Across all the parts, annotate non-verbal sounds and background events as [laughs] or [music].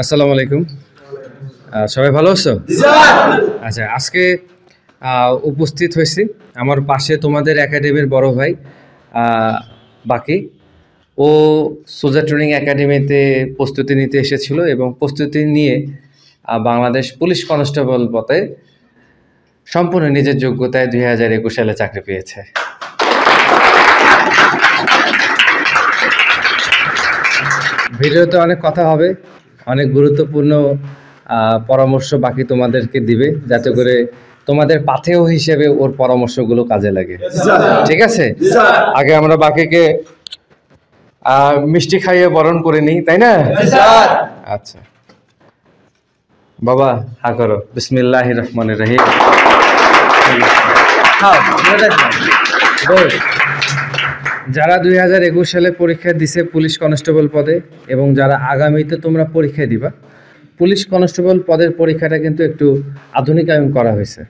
আসসালামু আলাইকুম সবাই ভালো আছো আচ্ছা আজকে উপস্থিত হয়েছি আমার পাশে তোমাদের একাডেমির বড় ভাই বাকি ও সোজা ট্রেনিং একাডেমিতে প্রস্তুতি নিতে এসেছিল এবং প্রস্তুতি নিয়ে বাংলাদেশ পুলিশ কনস্টেবল পথে সম্পূর্ণ নিজের যোগ্যতায় দুই হাজার একুশ সালে চাকরি পেয়েছে ভিডিওতে অনেক কথা হবে অনেক গুরুত্বপূর্ণ পরামর্শ বাকি তোমাদেরকে দিবে যাতে করে তোমাদের পাথেয় হিসেবে ওর পরামর্শগুলো কাজে লাগে ঠিক আছে আগে আমরা বাকিকে মিষ্টি খাইয়ে বরণ করে নিই তাই না আচ্ছা বাবা হা করো বিসমিল্লাহ রহমান রহিম খাও যারা দুই সালে পরীক্ষা দিছে পুলিশ কনস্টেবল পদে এবং যারা আগামীতে তোমরা পরীক্ষা দিবা পুলিশ কনস্টেবল পদের পরীক্ষাটা কিন্তু একটু আধুনিকায়ন করা হয়েছে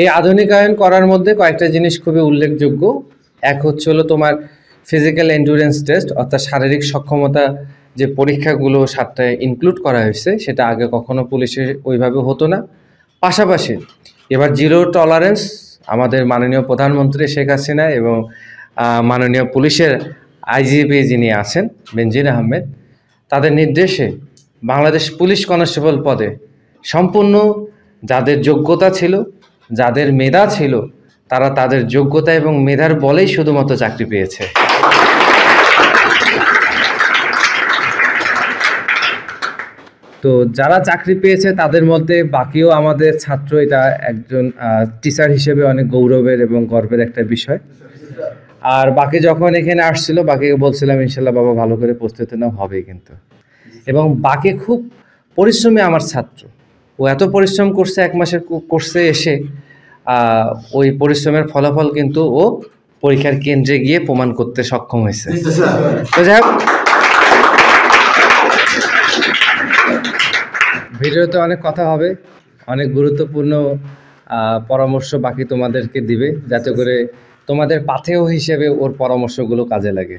এই আধুনিকায়ন করার মধ্যে কয়েকটা জিনিস খুবই উল্লেখযোগ্য এক হচ্ছে হলো তোমার ফিজিক্যাল এন্ডুরেন্স টেস্ট অর্থাৎ শারীরিক সক্ষমতা যে পরীক্ষাগুলো সাতটায় ইনক্লুড করা হয়েছে সেটা আগে কখনো পুলিশের ওইভাবে হতো না পাশাপাশি এবার জিরো টলারেন্স আমাদের মাননীয় প্রধানমন্ত্রী শেখ হাসিনা এবং মাননীয় পুলিশের আইজিপি যিনি আছেন বেনজির আহমেদ তাদের নির্দেশে বাংলাদেশ পুলিশ কনস্টেবল পদে সম্পূর্ণ যাদের যোগ্যতা ছিল যাদের মেধা ছিল তারা তাদের যোগ্যতা এবং মেধার বলেই শুধুমাত্র চাকরি পেয়েছে তো যারা চাকরি পেয়েছে তাদের মধ্যে বাকিও আমাদের ছাত্র এটা একজন টিচার হিসেবে অনেক গৌরবের এবং গর্বের একটা বিষয় আর বাকি যখন এখানে আসছিল বাকিকে বলছিলাম ইনশাল্লাহ বাবা ভালো করে প্রস্তুতি নাও হবে কিন্তু এবং বাকি খুব পরিশ্রমী আমার ছাত্র ও এত পরিশ্রম করছে এক মাসের কোর্সে এসে ওই পরিশ্রমের ফলাফল কিন্তু ও পরীক্ষার কেন্দ্রে গিয়ে প্রমাণ করতে সক্ষম হয়েছে তো ভিডিওতে অনেক কথা হবে অনেক গুরুত্বপূর্ণ পরামর্শ বাকি তোমাদেরকে দিবে যাতে করে তোমাদের পাথেয় হিসেবে ওর পরামর্শগুলো কাজে লাগে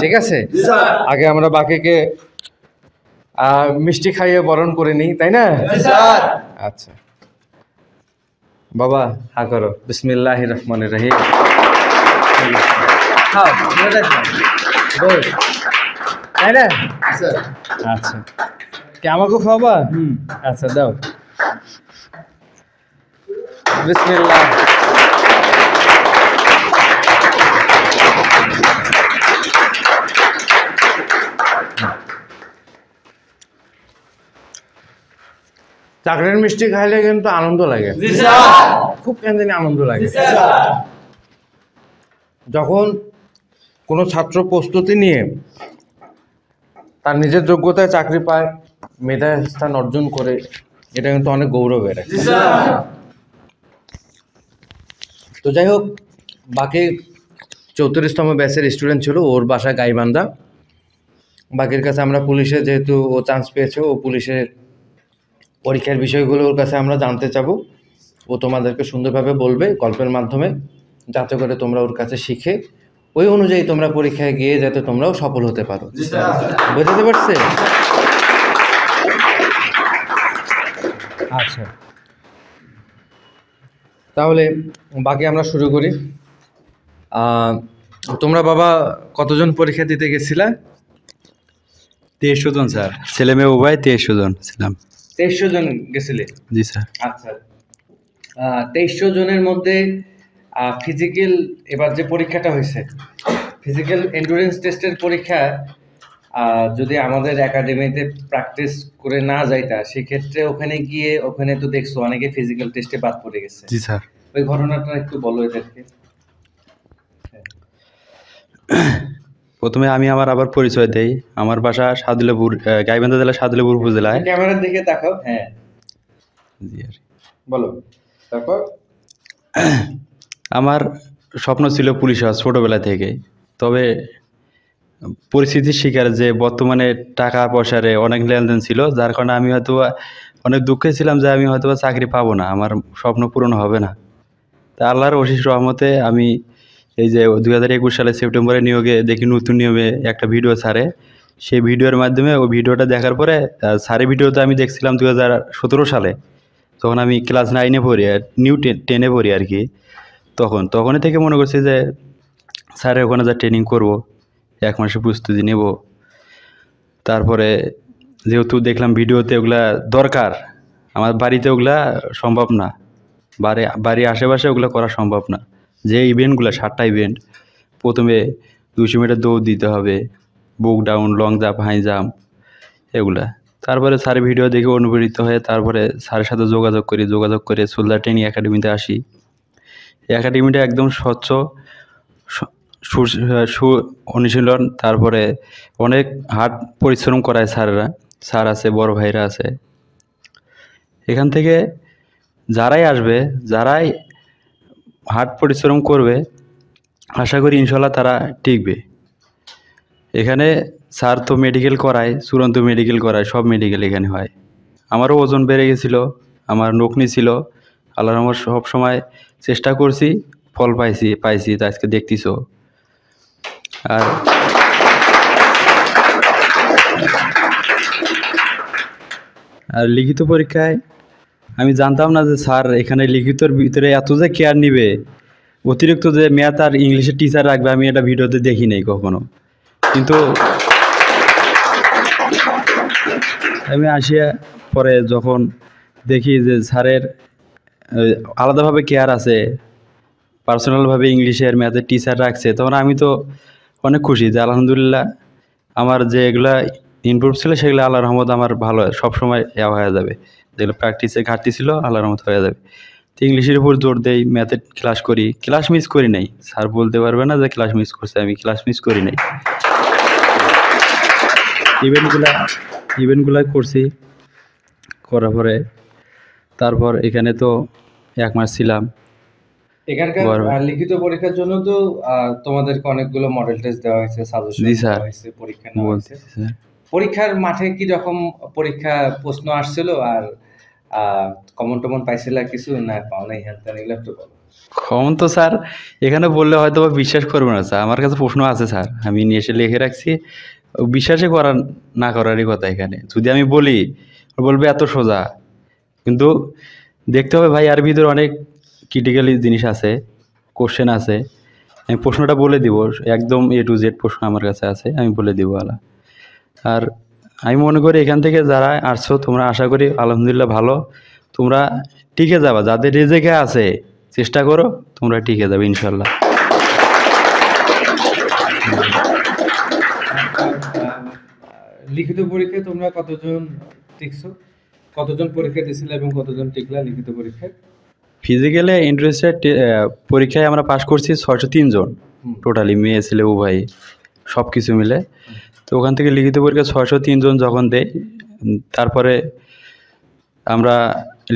ঠিক আছে আগে আমরা বাকিকে মিষ্টি খাইয়ে বরণ করে নিই তাই না আচ্ছা বাবা হা করো বিসমিল্লাহ রহমান রহিম তাই না আচ্ছা কে আমাকে খাওয়াবা আচ্ছা দাও বিসমিল্লাহ চাকরির মিষ্টি খাইলে কিন্তু আনন্দ লাগে খুব কেন জানি আনন্দ লাগে যখন কোনো ছাত্র প্রস্তুতি নিয়ে তার নিজের যোগ্যতায় চাকরি পায় মেধা স্থান অর্জন করে এটা কিন্তু অনেক গৌরবের তো যাই হোক বাকি চৌত্রিশতম ব্যাচের স্টুডেন্ট ছিল ওর বাসা গাইবান্ধা বাকির কাছে আমরা পুলিশে যেহেতু ও চান্স পেয়েছে ও পুলিশের পরীক্ষার বিষয়গুলো ওর কাছে আমরা জানতে চাবো ও তোমাদেরকে সুন্দরভাবে বলবে গল্পের মাধ্যমে যাতে করে তোমরা ওর কাছে শিখে ওই অনুযায়ী তোমরা পরীক্ষায় গিয়ে যাতে তোমরাও সফল হতে পারো বোঝাতে পারছে আচ্ছা তাহলে বাকি আমরা শুরু করি তোমরা বাবা কতজন পরীক্ষা দিতে গেছিলে তেইশশো জন স্যার ছেলে মেয়ে উভয় তেইশশো জন ছিলাম তেইশশো জন গেছিলে জি স্যার আচ্ছা তেইশশো জনের মধ্যে ফিজিক্যাল এবার যে পরীক্ষাটা হয়েছে ফিজিক্যাল এন্ডুরেন্স টেস্টের পরীক্ষা যদি আমাদের একাডেমিতে প্র্যাকটিস করে না যাইতা সেক্ষেত্রে ওখানে গিয়ে ওখানে তো দেখছো অনেকে ফিজিক্যাল টেস্টে বাদ পড়ে গেছে জি স্যার ওই ঘটনাটা একটু বলো এদেরকে হ্যাঁ। প্রথমে আমি আমার আবার পরিচয় দেই আমার বাসা সাদলেপুর গাইবান্ধা জেলা সাদলেপুর উপজেলায় ক্যামেরার দিকে তাকাও হ্যাঁ বলো তারপর আমার স্বপ্ন ছিল পুলিশ হওয়া ছোটোবেলা থেকে তবে পরিস্থিতির শিকার যে বর্তমানে টাকা পয়সারে অনেক লেনদেন ছিল যার কারণে আমি হয়তো অনেক দুঃখে ছিলাম যে আমি হয়তো চাকরি পাবো না আমার স্বপ্ন পূরণ হবে না তা আল্লাহর অশিষ রহমতে আমি এই যে দু হাজার একুশ সালে সেপ্টেম্বরে নিয়োগে দেখি নতুন নিয়মে একটা ভিডিও সারে সেই ভিডিওর মাধ্যমে ওই ভিডিওটা দেখার পরে সারে ভিডিওতে আমি দেখছিলাম দু হাজার সালে তখন আমি ক্লাস নাইনে পড়ি আর নিউ টেনে পড়ি আর কি তখন তখনই থেকে মনে করছি যে স্যারের ওখানে যা ট্রেনিং করব এক মাসে প্রস্তুতি নেব তারপরে যেহেতু দেখলাম ভিডিওতে ওগুলা দরকার আমার বাড়িতে ওগুলা সম্ভব না বাড়ি বাড়ির আশেপাশে ওগুলো করা সম্ভব না যে ইভেন্টগুলো সাতটা ইভেন্ট প্রথমে দুশো মিটার দৌড় দিতে হবে বুক ডাউন লং জাম্প হাই জাম্প এগুলা তারপরে স্যার ভিডিও দেখে অনুপ্রেরিত হয়ে তারপরে স্যারের সাথে যোগাযোগ করি যোগাযোগ করে সোলদার ট্রেনিং একাডেমিতে আসি একাডেমিটা একদম স্বচ্ছ সু অনুশীলন তারপরে অনেক হার্ড পরিশ্রম করায় স্যাররা স্যার আছে বড় ভাইরা আছে এখান থেকে যারাই আসবে যারাই হার্ড পরিশ্রম করবে আশা করি ইনশাল্লাহ তারা টিকবে এখানে স্যার তো মেডিকেল করায় চূড়ান্ত মেডিকেল করায় সব মেডিকেল এখানে হয় আমারও ওজন বেড়ে গেছিলো আমার নকনি ছিল আল্লাহ আমার সব সময় চেষ্টা করছি ফল পাইছি পাইছি তা আজকে দেখতেছ আর আর লিখিত পরীক্ষায় আমি জানতাম না যে স্যার এখানে লিখিতর ভিতরে এত যে কেয়ার নিবে অতিরিক্ত যে ম্যাথ আর ইংলিশের টিচার রাখবে আমি এটা ভিডিওতে দেখি নাই কখনো কিন্তু আমি আসিয়া পরে যখন দেখি যে স্যারের আলাদাভাবে কেয়ার আছে পার্সোনালভাবে ইংলিশের ম্যাথের টিচার রাখছে তখন আমি তো অনেক খুশি যে আলহামদুলিল্লাহ আমার যে এগুলা ইম্প্রুভ ছিল সেগুলো আল্লাহ রহমত আমার ভালো সবসময় ইয়া হয়ে যাবে যেগুলো প্র্যাকটিসে ঘাটতি ছিল আল্লাহ রহমত হয়ে যাবে তো ইংলিশের উপর জোর দেই ম্যাথে ক্লাস করি ক্লাস মিস করি নাই স্যার বলতে পারবে না যে ক্লাস মিস করছে আমি ক্লাস মিস করি নাই ইভেন্টগুলা ইভেন্টগুলা করছি করার পরে তারপর এখানে তো এক মাস ছিলাম এখানকার লিখিত পরীক্ষার জন্য তো তোমাদেরকে অনেকগুলো মডেল টেস্ট দেওয়া হয়েছে সাজেশন দেওয়া হয়েছে পরীক্ষা নেওয়া হয়েছে পরীক্ষার মাঠে কি রকম পরীক্ষা প্রশ্ন আসছিল আর কমন টমন পাইছিলা কিছু না পাও নাই হ্যান এগুলো একটু বলো কমন তো স্যার এখানে বললে হয়তো বিশ্বাস করবে না স্যার আমার কাছে প্রশ্ন আছে স্যার আমি নিয়ে এসে লিখে রাখছি বিশ্বাসই করার না করারই কথা এখানে যদি আমি বলি বলবে এত সোজা কিন্তু দেখতে হবে ভাই আর ভিতরে অনেক ক্রিটিক্যালি জিনিস আছে কোশ্চেন আছে আমি প্রশ্নটা বলে দিব একদম এ টু জেড প্রশ্ন আমার কাছে আছে আমি বলে দিব আলা আর আমি মনে করি এখান থেকে যারা আসছো তোমরা আশা করি আলহামদুলিল্লাহ ভালো তোমরা টিকে যাবা যাদের রেজেকে আছে চেষ্টা করো তোমরা টিকে যাবে ইনশাল্লাহ লিখিত পরীক্ষায় তোমরা কতজন টিকছো কতজন পরীক্ষা দিয়েছিলে এবং কতজন টিকলা লিখিত পরীক্ষায় ফিজিক্যালে ইন্টারেস্টেড পরীক্ষায় আমরা পাশ করছি ছশো তিনজন টোটালি মেয়ে ছেলে উভয় সব কিছু মিলে তো ওখান থেকে লিখিত পরীক্ষা ছয়শো তিনজন যখন দেয় তারপরে আমরা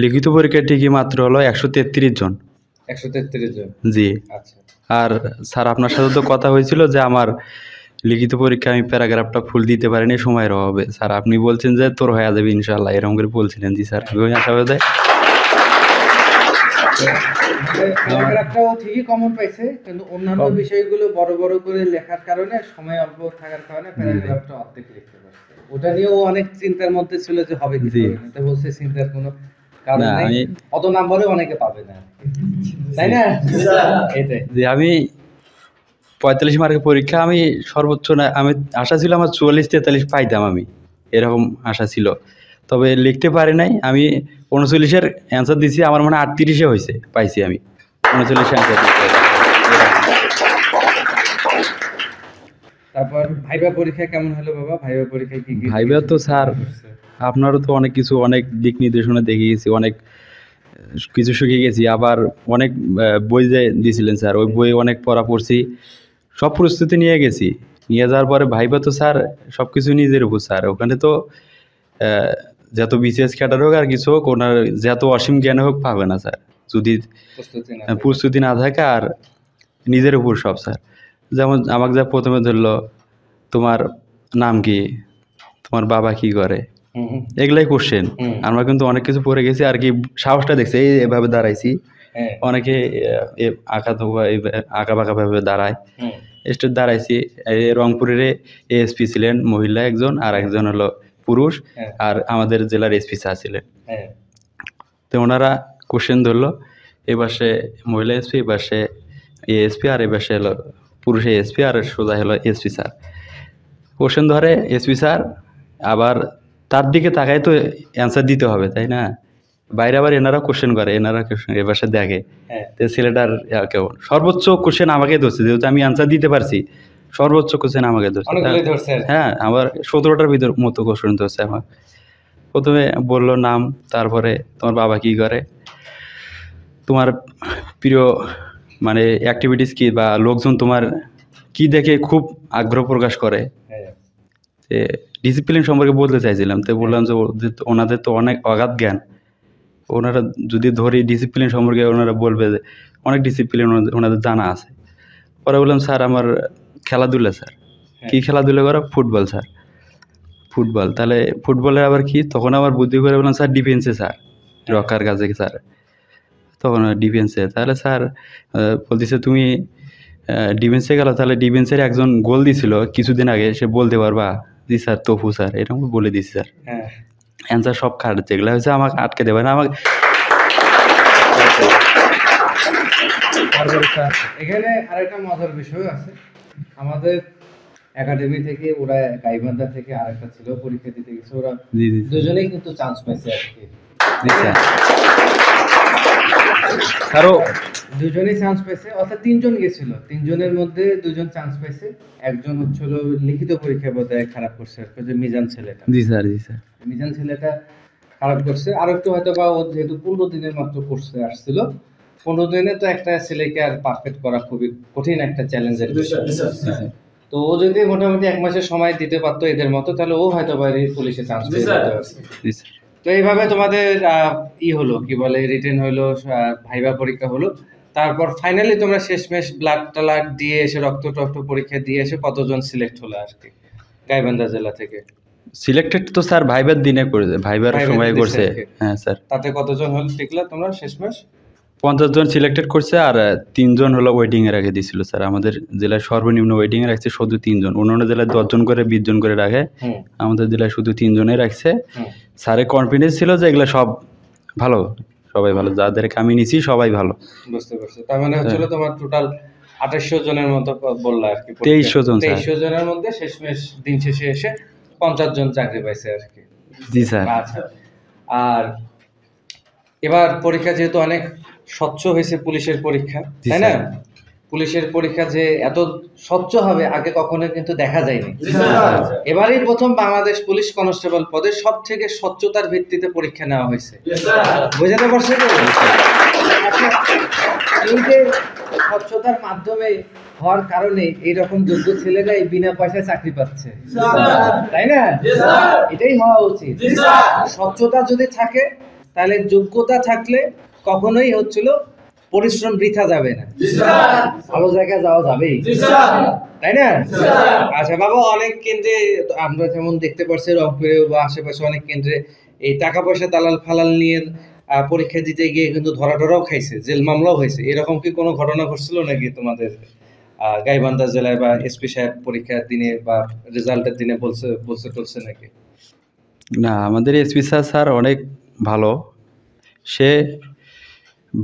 লিখিত পরীক্ষা ঠিকই মাত্র হলো একশো তেত্রিশ জন একশো তেত্রিশ জন জি আচ্ছা। আর স্যার আপনার সাথে তো কথা হয়েছিল যে আমার লিখিত পরীক্ষা আমি প্যারাগ্রাফটা ফুল দিতে পারিনি সময়ের অভাবে স্যার আপনি বলছেন যে তোর হয়ে যাবে ইনশাল্লাহ এরকম করে বলছিলেন জি স্যার আশা হয়ে যায় ঠিকই কমন পাইছে কিন্তু অন্যান্য বিষয়গুলো বড় বড় করে লেখার কারণে সময় অল্প থাকার কারণে প্যারাগ্রাফটা অর্ধেক লিখতে পারছে ওটা অনেক চিন্তার মধ্যে ছিল যে হবে কি এটা বলছে চিন্তার কোনো এটাই যে আমি পঁয়তাল্লিশ মার্কের পরীক্ষা আমি সর্বোচ্চ না আমি আশা ছিল আমার চুয়াল্লিশ তেতাল্লিশ পাইতাম আমি এরকম আশা ছিল তবে লিখতে পারি নাই আমি উনচল্লিশের অ্যান্সার দিছি আমার মানে আটত্রিশে হয়েছে পাইছি আমি উনচল্লিশে অ্যান্সার তারপর ভাইবা পরীক্ষা কেমন হলো বাবা ভাইবা পরীক্ষা কি ভাইবা তো স্যার আপনারও তো অনেক কিছু অনেক দিক নির্দেশনা দেখে গেছি অনেক কিছু শিখে গেছি আবার অনেক বই যে দিয়েছিলেন স্যার ওই বই অনেক পড়া পড়ছি সব প্রস্তুতি নিয়ে গেছি নিয়ে যাওয়ার পরে ভাইবা তো স্যার সব কিছু নিজের উপর স্যার ওখানে তো যত বিসিএস ক্যাডার হোক আর কিছু হোক ওনার যত অসীম জ্ঞান হোক পাবে না স্যার যদি হ্যাঁ, প্রস্তুতি না থাকে আর নিজের উপর সব স্যার যেমন আমাকে যা প্রথমে ধরলো তোমার নাম কি তোমার বাবা কি করে এগুলাই কোশ্চেন আমরা কিন্তু অনেক কিছু পড়ে গেছি আর কি সাহসটা দেখছি এই এভাবে দাঁড়াইছি হ্যাঁ। অনেকে আঁকা আঁকা বাঁকা ভাবে দাঁড়ায় স্টেট দাঁড়াইছি রংপুরের এএসপি ছিলেন মহিলা একজন আর একজন হলো পুরুষ হ্যাঁ। আর আমাদের জেলার এসপি সাহা ছিলেন হ্যাঁ। তো ওনারা কোশ্চেন ধরলো এবার মহিলা এসপি এবার সে এএসপি আর এবার সে হলো পুরুষ এএসপি আর সোজা হলো এসপি স্যার কোশ্চেন ধরে এসপি স্যার আবার তার দিকে তাকায় তো অ্যান্সার দিতে হবে তাই না বাইরে আবার এনারা কোশ্চেন করে এনারা কোশ্চেন এবার সে দেখে হ্যাঁ। তো ছেলেটার কেউ সর্বোচ্চ কোশ্চেন আমাকে ধরছে যেহেতু আমি অ্যান্সার দিতে পারছি সর্বোচ্চ কোশ্চেন আমাকে ধরছে হ্যাঁ।, হ্যাঁ আমার সতেরোটার ভিতর মতো কোশ্চেন ধরছে আমার প্রথমে বললো নাম তারপরে তোমার বাবা কি করে তোমার প্রিয় মানে অ্যাক্টিভিটিস কি বা লোকজন তোমার কি দেখে খুব আগ্রহ প্রকাশ করে হ্যাঁ। যে ডিসিপ্লিন সম্পর্কে বলতে চাইছিলাম তো বললাম যে ওদের ওনাদের তো অনেক অগাধ জ্ঞান ওনারা যদি ধরি ডিসিপ্লিন সম্পর্কে ওনারা বলবে যে অনেক ডিসিপ্লিন ওনাদের জানা আছে পরে বললাম স্যার আমার খেলাধুলা স্যার হ্যাঁ। কি খেলাধুলা করা ফুটবল স্যার ফুটবল তাহলে ফুটবলের আবার কি তখন আবার বুদ্ধি করে বললাম স্যার ডিফেন্সে স্যার হ্যাঁ। রকার কাজে স্যার তখন ডিফেন্সে তাহলে স্যার বলতেছে তুমি ডিফেন্সে গেল তাহলে ডিফেন্সের একজন গোল দিছিল কিছুদিন আগে সে বলতে পারবা জি স্যার তফু স্যার এরকম বলে দিছি স্যার অ্যান্সার সব খারাপ যেগুলো হচ্ছে আমাকে আটকে দেবে না আমাকে এখানে আরেকটা মজার বিষয় আছে আমাদের একাডেমি থেকে ওরা গাইবান্ধা থেকে আরেকটা ছিল পরীক্ষা দিতে গেছে ওরা দুজনেই কিন্তু চান্স পাইছে আচ্ছা। আরো দুজনেই চান্স পাইছে অর্থাৎ তিনজন গেছিল তিনজনের মধ্যে দুজন চান্স পাইছে একজন হচ্ছিল লিখিত পরীক্ষা বোধহয় খারাপ করছে আর যে মিজান ছেলেটা জি স্যার জি স্যার মিজান ছেলেটা খারাপ করছে আর একটু হয়তো বা ও যেহেতু পনেরো দিনের মাত্র করছে আসছিল পনেরো দিনে তো একটা ছেলেকে আর পারফেক্ট করা খুবই কঠিন একটা চ্যালেঞ্জের তো ও যদি মোটামুটি এক মাসের সময় দিতে পারতো এদের মতো তাহলে ও হয়তো বাইরে পুলিশে চান্স পেয়ে যেতে তো এইভাবে তোমাদের ই হলো কি বলে রিটেন হলো ভাইবা পরীক্ষা হলো তারপর ফাইনালি তোমরা শেষমেশ ব্লাড টালাড দিয়ে এসে রক্ত টক্ত পরীক্ষা দিয়ে এসে কতজন সিলেক্ট হলো আর কি গাইবান্ধা জেলা থেকে সিলেক্টেড তো স্যার ভাইবার দিনে করে ভাইবার সময় করছে হ্যাঁ স্যার তাতে কতজন হল টিকলা তোমরা শেষমেশ পঞ্চাশ জন সিলেক্টেড করছে আর তিনজন হলো ওয়েডিংয়ে রাখে দিয়েছিল স্যার আমাদের জেলায় সর্বনিম্ন ওয়েডিংয়ে রাখছে শুধু তিনজন অন্যান্য জেলায় দশজন করে বিশজন করে রাখে আমাদের জেলায় শুধু তিনজনে রাখছে স্যারের কনফিডেন্স ছিল যে এগুলো সব ভালো সবাই ভালো যাদেরকে আমি নিছি সবাই ভালো বুঝতে পারছি তার মানে হচ্ছিল হ্যাঁ। তোমার টোটাল আঠাশশো জনের মতো বললা আর কি তেইশশো জন তেইশশো জনের মধ্যে শেষমেশ দিন শেষে এসে পঞ্চাশ জন চাকরি পাইছে আর কি জি স্যার আচ্ছা আর এবার পরীক্ষা যেহেতু অনেক স্বচ্ছ হয়েছে পুলিশের পরীক্ষা তাই না পুলিশের পরীক্ষা যে এত স্বচ্ছ হবে আগে কখনো কিন্তু দেখা যায়নি এবারই প্রথম বাংলাদেশ পুলিশ কনস্টেবল পদে সব থেকে স্বচ্ছতার ভিত্তিতে পরীক্ষা নেওয়া হয়েছে পারছে তো স্বচ্ছতার মাধ্যমে হওয়ার কারণে এইরকম যোগ্য ছেলেরাই বিনা পয়সায় চাকরি পাচ্ছে তাই না এটাই হওয়া উচিত স্বচ্ছতা যদি থাকে তাহলে যোগ্যতা থাকলে কখনোই হচ্ছিল পরিশ্রম বৃথা যাবে না ভালো জায়গায় যাওয়া যাবে তাই না আচ্ছা বাবা অনেক কেন্দ্রে আমরা যেমন দেখতে পাচ্ছি রংপুরে বা আশেপাশে অনেক কেন্দ্রে এই টাকা পয়সা দালাল ফালাল নিয়ে পরীক্ষা দিতে গিয়ে কিন্তু ধরা ধরাও খাইছে জেল মামলাও হয়েছে এরকম কি কোনো ঘটনা ঘটছিল নাকি তোমাদের গাইবান্ধা জেলায় বা এসপি সাহেব পরীক্ষার দিনে বা রেজাল্টের দিনে বলছে বলছে টলছে নাকি না আমাদের এসপি স্যার অনেক ভালো সে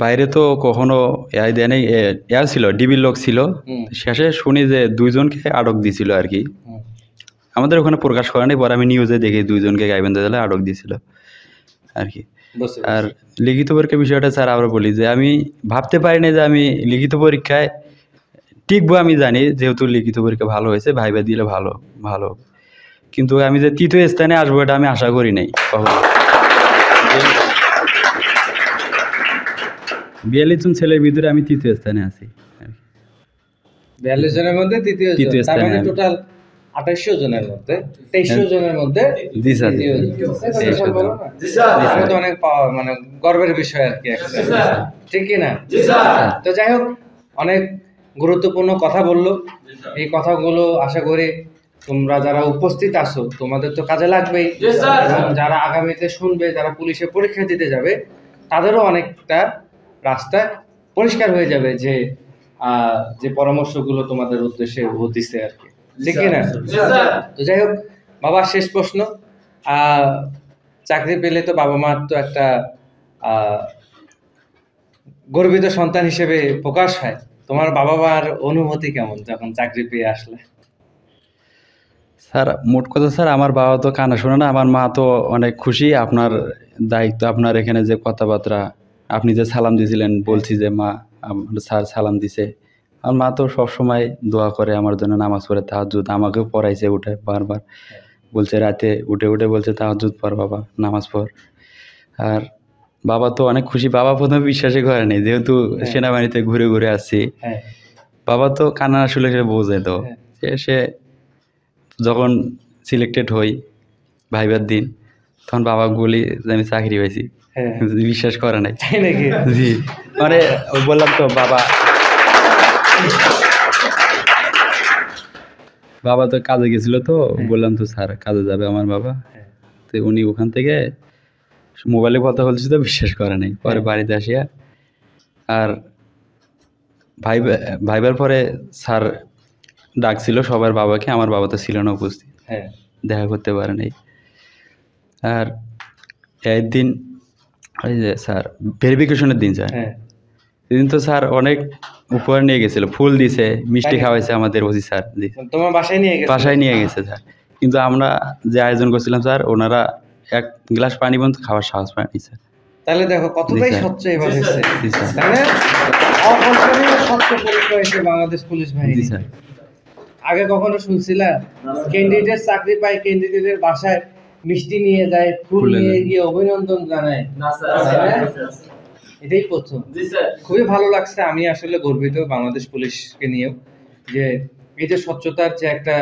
বাইরে তো কখনো এআই দেয় নাই এআই ছিল ডিবির লোক ছিল শেষে শুনি যে দুইজনকে আটক দিছিল আর কি আমাদের ওখানে প্রকাশ করা নেই পরে আমি নিউজে দেখি দুইজনকে গাইবেন জেলায় আটক দিছিল আর কি আর লিখিত পরীক্ষার বিষয়টা স্যার আবার বলি যে আমি ভাবতে পারি না যে আমি লিখিত পরীক্ষায় টিকবো আমি জানি যেহেতু লিখিত পরীক্ষা ভালো হয়েছে ভাইবা দিলে ভালো ভালো কিন্তু আমি যে তৃতীয় স্থানে আসবো এটা আমি আশা করি নাই কখনো বিয়াল্লিশ জন ছেলের ভিতরে আমি তৃতীয় স্থানে আছি বিয়াল্লিশ জনের মধ্যে তৃতীয় স্থানে টোটাল মানে আঠাশশো জনের মধ্যে তেইশশো হ্যাঁ। জনের মধ্যে জি স্যার অনেক মানে গর্বের বিষয় আর কি ঠিক না তো যাই হোক অনেক গুরুত্বপূর্ণ কথা বললো এই কথাগুলো আশা করি তোমরা যারা উপস্থিত আছো তোমাদের তো কাজে লাগবেই যারা আগামীতে শুনবে যারা পুলিশে পরীক্ষা দিতে যাবে তাদেরও অনেকটা রাস্তা পরিষ্কার হয়ে যাবে যে যে পরামর্শগুলো তোমাদের উদ্দেশ্যে হতেছে আর কি ঠিক না তো যাই হোক বাবার শেষ প্রশ্ন চাকরি পেলে তো বাবা মার তো একটা গর্বিত সন্তান হিসেবে প্রকাশ হয় তোমার বাবা মার অনুভূতি কেমন যখন চাকরি পেয়ে আসলে স্যার মোট কথা স্যার আমার বাবা তো কানা শোনে না আমার মা তো অনেক খুশি আপনার দায়িত্ব আপনার এখানে যে কথাবার্তা আপনি যে সালাম দিয়েছিলেন বলছি যে মা স্যার সালাম দিছে আর মা তো সবসময় দোয়া করে আমার জন্য নামাজ পড়ে তাহাজুদ আমাকেও পড়াইছে উঠে বারবার বলছে রাতে উঠে উঠে বলছে তাহাজুদ পর বাবা নামাজ পড় আর বাবা তো অনেক খুশি বাবা প্রথমে বিশ্বাসই করেনি যেহেতু হ্যাঁ। সেনাবাহিনীতে ঘুরে ঘুরে আসছি হ্যাঁ। বাবা তো কান্না আসলে সে বোঝে তো হ্যাঁ। সে যখন সিলেক্টেড হই ভাইবার দিন তখন বাবা বলি যে আমি চাকরি পাইছি হ্যাঁ। [laughs] বিশ্বাস করে নাই তাই নাকি জি মানে বললাম তো বাবা বাবা তো কাজে গেছিল তো হ্যাঁ। বললাম তো স্যার কাজে যাবে আমার বাবা হ্যাঁ। তো উনি ওখান থেকে মোবাইলে কথা বলছি তো বিশ্বাস করে নাই পরে বাড়িতে আসিয়া আর ভাই ভাইবার পরে স্যার ডাকছিল সবার বাবাকে আমার বাবা তো ছিল না উপস্থিত হ্যাঁ দেখা করতে পারে নাই আর একদিন ওই যে স্যার ভেরিফিকেশনের দিন স্যার সেদিন হ্যাঁ। তো স্যার অনেক উপহার নিয়ে গেছিল ফুল দিছে মিষ্টি খাওয়াইছে আমাদের ওজি স্যার তোমার বাসায় নিয়ে গেছে বাসায় নিয়ে গেছে স্যার কিন্তু আমরা যে আয়োজন করছিলাম স্যার ওনারা এক গ্লাস পানি পর্যন্ত খাওয়ার সাহস পায়নি স্যার তাহলে দেখো কতটাই স্বচ্ছ এবার হয়েছে তাহলে অকল্পনীয় স্বচ্ছ পরীক্ষা হয়েছে বাংলাদেশ পুলিশ বাহিনী আগে কখনো শুনছিলা ক্যান্ডিডেট চাকরি পায় ক্যান্ডিডেটের বাসায় মিষ্টি নিয়ে যায় ফুল নিয়ে গিয়ে অভিনন্দন জানায় এটাই প্রথম খুবই ভালো লাগছে আমি আসলে গর্বিত বাংলাদেশ পুলিশকে নিয়েও যে এই যে স্বচ্ছতার যে একটা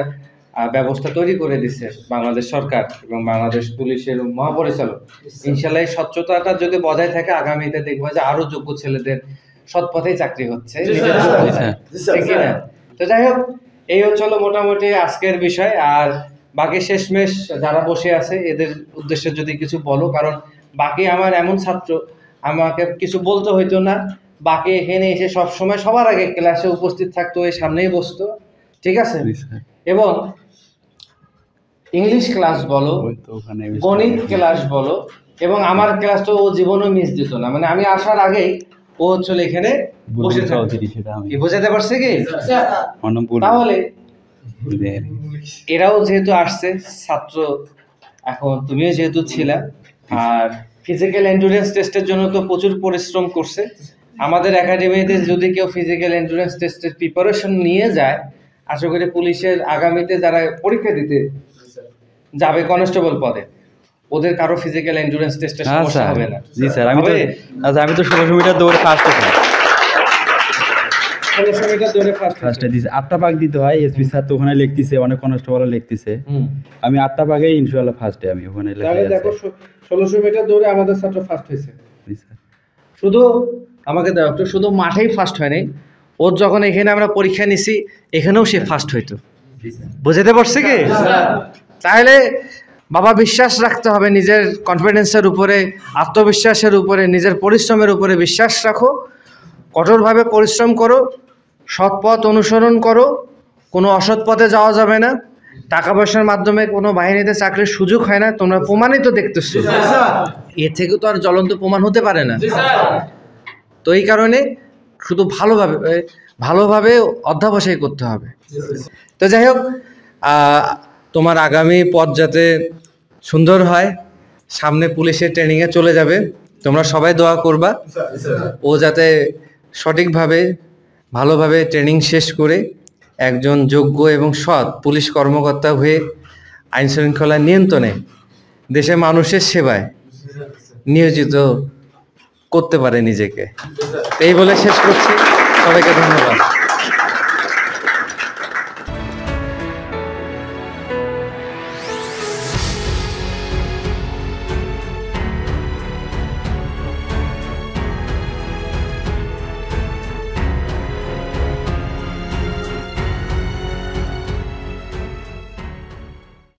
ব্যবস্থা তৈরি করে দিচ্ছে বাংলাদেশ সরকার এবং বাংলাদেশ পুলিশের মহাপরিচালক ইনশাল্লাহ এই স্বচ্ছতাটা যদি বজায় থাকে আগামীতে দেখবো যে আরো যোগ্য ছেলেদের সৎ পথেই চাকরি হচ্ছে তো যাই হোক এই হচ্ছে মোটামুটি আজকের বিষয় আর বাকি শেষমেশ যারা বসে আছে এদের উদ্দেশ্যে যদি কিছু বলো কারণ বাকি আমার এমন ছাত্র আমাকে কিছু বলতে হইতো না বাকি এখানে এসে সব সময় সবার আগে ক্লাসে উপস্থিত থাকতো এই সামনেই বসতো ঠিক আছে এবং ইংলিশ ক্লাস বলো গণিত ক্লাস বলো এবং আমার ক্লাস তো ও জীবনও মিস দিত না মানে আমি আসার আগেই ও চলে এখানে বসে থাকতো বুঝাতে পারছে কি তাহলে এরাও যেহেতু আসছে ছাত্র এখন তুমিও যেহেতু ছিলা আর ফিজিক্যাল এন্ডুরেন্স টেস্টের জন্য তো প্রচুর পরিশ্রম করছে আমাদের একাডেমিতে যদি কেউ ফিজিক্যাল এন্ডুরেন্স টেস্টের প্রিপারেশন নিয়ে যায় আশা করি পুলিশের আগামীতে যারা পরীক্ষা দিতে যাবে কনস্টেবল পদে ওদের কারো ফিজিক্যাল এন্ডুরেন্স টেস্টে সমস্যা হবে না জি স্যার আমি তো আচ্ছা আমি তো ষোলোশো মিটার দৌড়ে ফার্স্ট হয়েছি ফার্স্টে দিছে আটটা পাক দিতে হয় এসপি স্যার তো ওখানে লিখতেছে অনেক কনস্টেবল লিখতেছে আমি আটটা পাকে ইনশাআল্লাহ ফার্স্টে আমি ওখানে তাহলে দেখো 1600 মিটার দৌড়ে আমাদের ছাত্র ফার্স্ট হয়েছে শুধু আমাকে দাও তো শুধু মাঠেই ফার্স্ট হয়নি ওর যখন এখানে আমরা পরীক্ষা নিছি এখানেও সে ফার্স্ট হইতো বুঝাতে পারছে কি তাহলে বাবা বিশ্বাস রাখতে হবে নিজের কনফিডেন্সের উপরে আত্মবিশ্বাসের উপরে নিজের পরিশ্রমের উপরে বিশ্বাস রাখো কঠোরভাবে পরিশ্রম করো সৎপথ অনুসরণ করো কোনো অসৎ পথে যাওয়া যাবে না টাকা পয়সার মাধ্যমে কোনো বাহিনীতে চাকরির সুযোগ হয় না তোমরা প্রমাণিত তো দেখতেছো এর থেকে তো আর জ্বলন্ত প্রমাণ হতে পারে না তো এই কারণে শুধু ভালোভাবে ভালোভাবে অধ্যাবসায় করতে হবে তো যাই হোক তোমার আগামী পথ যাতে সুন্দর হয় সামনে পুলিশের ট্রেনিংয়ে চলে যাবে তোমরা সবাই দোয়া করবা ও যাতে সঠিকভাবে ভালোভাবে ট্রেনিং শেষ করে একজন যোগ্য এবং সৎ পুলিশ কর্মকর্তা হয়ে আইন শৃঙ্খলা নিয়ন্ত্রণে দেশের মানুষের সেবায় নিয়োজিত করতে পারে নিজেকে এই বলে শেষ করছি সবাইকে ধন্যবাদ